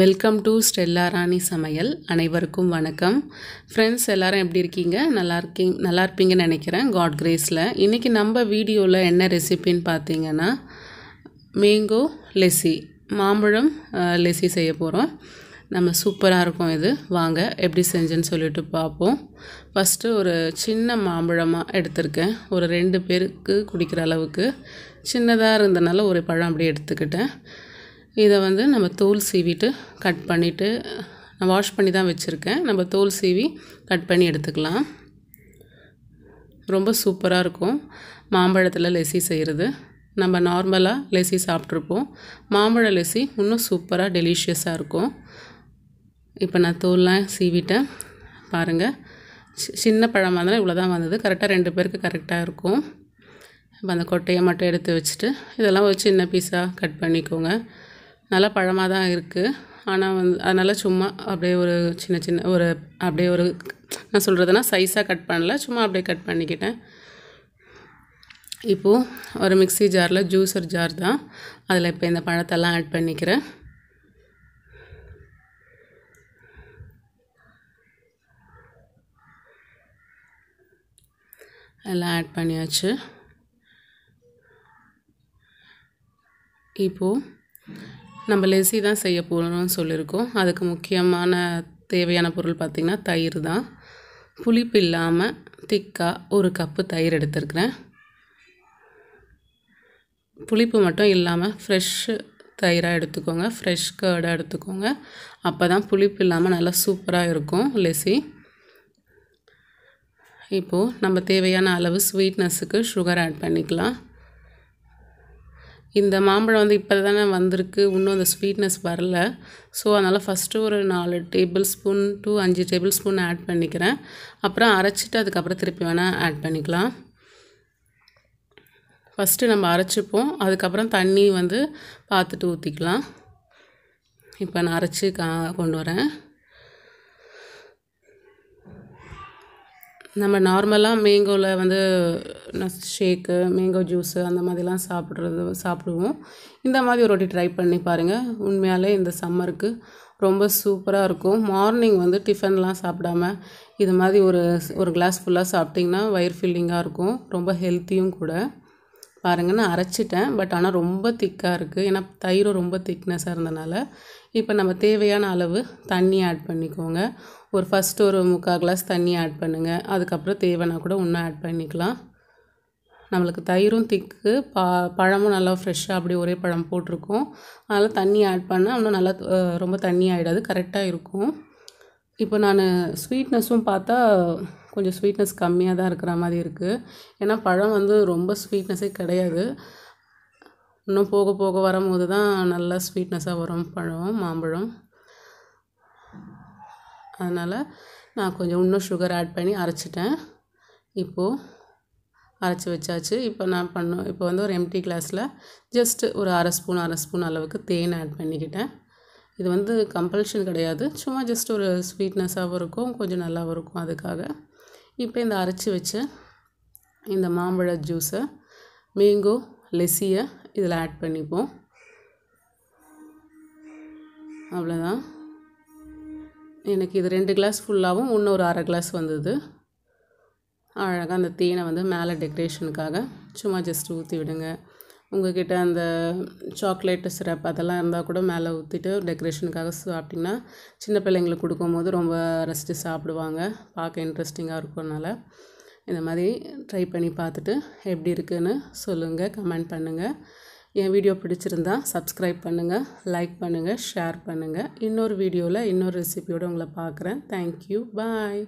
welcome to Stella ராணி சமையல் அனைவருக்கும் வணக்கம் ஃப்ரெண்ட்ஸ் எல்லோரும் எப்படி இருக்கீங்க நல்லா இருக்கீங்க நல்லா இருப்பீங்கன்னு நினைக்கிறேன் காட் கிரேஸில் இன்றைக்கி நம்ம வீடியோவில் என்ன ரெசிபின்னு பார்த்தீங்கன்னா மேங்கோ லெசி மாம்பழம் லெசி செய்ய போகிறோம் நம்ம சூப்பராக இருக்கும் இது வாங்க எப்படி செஞ்சேன்னு சொல்லிட்டு பார்ப்போம் ஃபஸ்ட்டு ஒரு சின்ன மாம்பழமாக எடுத்திருக்கேன் ஒரு ரெண்டு பேருக்கு குடிக்கிற அளவுக்கு சின்னதாக இருந்தனால ஒரு பழம் அப்படியே எடுத்துக்கிட்டேன் இதை வந்து நம்ம தோல் சீவிட்டு கட் பண்ணிவிட்டு நான் வாஷ் பண்ணி தான் வச்சுருக்கேன் நம்ம தோல் சீவி கட் பண்ணி எடுத்துக்கலாம் ரொம்ப சூப்பராக இருக்கும் மாம்பழத்தில் லெசி செய்கிறது நம்ம நார்மலாக லெசி சாப்பிட்ருப்போம் மாம்பழ லெசி இன்னும் சூப்பராக டெலிஷியஸாக இருக்கும் இப்போ நான் தோல்லாம் சீவிட்டேன் பாருங்கள் சின்ன பழமாக இருந்தாலும் இவ்வளோ தான் வந்தது கரெக்டாக ரெண்டு பேருக்கு கரெக்டாக இருக்கும் இப்போ அந்த கொட்டையை மட்டும் எடுத்து வச்சுட்டு இதெல்லாம் ஒரு சின்ன பீஸாக கட் பண்ணிக்கோங்க நல்லா பழமாக தான் இருக்குது ஆனால் வந்து அதனால் சும்மா அப்படியே ஒரு சின்ன சின்ன ஒரு அப்படியே ஒரு நான் சொல்கிறதுனா சைஸாக கட் பண்ணல சும்மா அப்படியே கட் பண்ணிக்கிட்டேன் இப்போது ஒரு மிக்சி ஜாரில் ஜூஸர் ஜார் தான் அதில் இப்போ இந்த பழத்தெல்லாம் ஆட் பண்ணிக்கிறேன் எல்லாம் ஆட் பண்ணியாச்சு இப்போது நம்ம லெசி தான் செய்ய போகிறோம்னு சொல்லியிருக்கோம் அதுக்கு முக்கியமான தேவையான பொருள் பார்த்திங்கன்னா தயிர் தான் புளிப்பு இல்லாமல் திக்காக ஒரு கப்பு தயிர் எடுத்துருக்குறேன் புளிப்பு மட்டும் இல்லாமல் ஃப்ரெஷ்ஷு தயிராக எடுத்துக்கோங்க ஃப்ரெஷ் கேர்டாக எடுத்துக்கோங்க அப்போ தான் புளிப்பு இல்லாமல் நல்லா சூப்பராக இருக்கும் லெசி இப்போது நம்ம தேவையான அளவு ஸ்வீட்னஸுக்கு சுகர் ஆட் பண்ணிக்கலாம் இந்த மாம்பழம் வந்து இப்போ தானே வந்திருக்கு இன்னும் அந்த ஸ்வீட்னஸ் வரல ஸோ அதனால் ஃபஸ்ட்டு ஒரு நாலு டேபிள் ஸ்பூன் டு அஞ்சு டேபிள் ஸ்பூன் ஆட் பண்ணிக்கிறேன் அப்புறம் அரைச்சிட்டு அதுக்கப்புறம் திருப்பி வேணால் ஆட் பண்ணிக்கலாம் ஃபஸ்ட்டு நம்ம அரைச்சிப்போம் அதுக்கப்புறம் தண்ணி வந்து பார்த்துட்டு ஊற்றிக்கலாம் இப்போ நான் அரைச்சி கா கொண்டு வரேன் நம்ம நார்மலாக மேங்கோவில் வந்து ஷேக்கு மேங்கோ ஜூஸு அந்த மாதிரிலாம் சாப்பிட்றது சாப்பிடுவோம் இந்த மாதிரி ஒரு வாட்டி ட்ரை பண்ணி பாருங்கள் உண்மையாலே இந்த சம்மருக்கு ரொம்ப சூப்பராக இருக்கும் மார்னிங் வந்து டிஃபன்லாம் சாப்பிடாம இது மாதிரி ஒரு ஒரு கிளாஸ் ஃபுல்லாக சாப்பிட்டிங்கன்னா வயிறு ஃபில்லிங்காக இருக்கும் ரொம்ப ஹெல்த்தியும் கூட பாருங்க நான் அரைச்சிட்டேன் பட் ஆனால் ரொம்ப திக்காக இருக்குது ஏன்னா தயிரும் ரொம்ப திக்னஸாக இருந்தனால இப்போ நம்ம தேவையான அளவு தண்ணி ஆட் பண்ணிக்கோங்க ஒரு ஃபஸ்ட்டு ஒரு முக்கால் கிளாஸ் தண்ணி ஆட் பண்ணுங்கள் அதுக்கப்புறம் தேவைன்னா கூட இன்னும் ஆட் பண்ணிக்கலாம் நம்மளுக்கு தயிரும் திக்கு பா பழமும் நல்லா ஃப்ரெஷ்ஷாக அப்படி ஒரே பழம் போட்டிருக்கோம் அதனால் தண்ணி ஆட் பண்ணால் இன்னும் நல்லா ரொம்ப தண்ணி ஆகிடாது கரெக்டாக இருக்கும் இப்போ நான் ஸ்வீட்னஸும் பார்த்தா கொஞ்சம் ஸ்வீட்னஸ் கம்மியாக தான் இருக்கிற மாதிரி இருக்குது ஏன்னா பழம் வந்து ரொம்ப ஸ்வீட்னஸே கிடையாது இன்னும் போக போக வரும்போது தான் நல்லா ஸ்வீட்னஸாக வரும் பழம் மாம்பழம் அதனால் நான் கொஞ்சம் இன்னும் சுகர் ஆட் பண்ணி அரைச்சிட்டேன் இப்போது அரைச்சி வச்சாச்சு இப்போ நான் பண்ணோம் இப்போ வந்து ஒரு எம்டி கிளாஸில் ஜஸ்ட்டு ஒரு அரை ஸ்பூன் அரை ஸ்பூன் அளவுக்கு தேன் ஆட் பண்ணிக்கிட்டேன் இது வந்து கம்பல்ஷன் கிடையாது சும்மா ஜஸ்ட் ஒரு ஸ்வீட்னஸாகவும் இருக்கும் கொஞ்சம் நல்லாவும் இருக்கும் அதுக்காக இப்போ இந்த அரைச்சி வச்சு இந்த மாம்பழ ஜூஸை மேங்கோ லெஸ்ஸியை இதில் ஆட் பண்ணிப்போம் அவ்வளோதான் எனக்கு இது ரெண்டு கிளாஸ் ஃபுல்லாகவும் இன்னும் ஒரு அரை கிளாஸ் வந்தது அழகாக அந்த தேனை வந்து மேலே டெக்கரேஷனுக்காக சும்மா ஜஸ்ட் ஊற்றி விடுங்க உங்கள்கிட்ட அந்த சாக்லேட்டு சிரப் அதெல்லாம் இருந்தால் கூட மேலே ஊற்றிட்டு டெக்கரேஷனுக்காக சாப்பிட்டிங்கன்னா சின்ன பிள்ளைங்களுக்கு கொடுக்கும்போது ரொம்ப ரசித்து சாப்பிடுவாங்க பார்க்க இன்ட்ரெஸ்டிங்காக இருக்கும்னால இந்த மாதிரி ட்ரை பண்ணி பார்த்துட்டு எப்படி இருக்குதுன்னு சொல்லுங்கள் கமெண்ட் பண்ணுங்கள் என் வீடியோ பிடிச்சிருந்தா சப்ஸ்கிரைப் பண்ணுங்கள் லைக் பண்ணுங்கள் ஷேர் பண்ணுங்கள் இன்னொரு வீடியோவில் இன்னொரு ரெசிபியோடு உங்களை பார்க்குறேன் தேங்க்யூ பாய்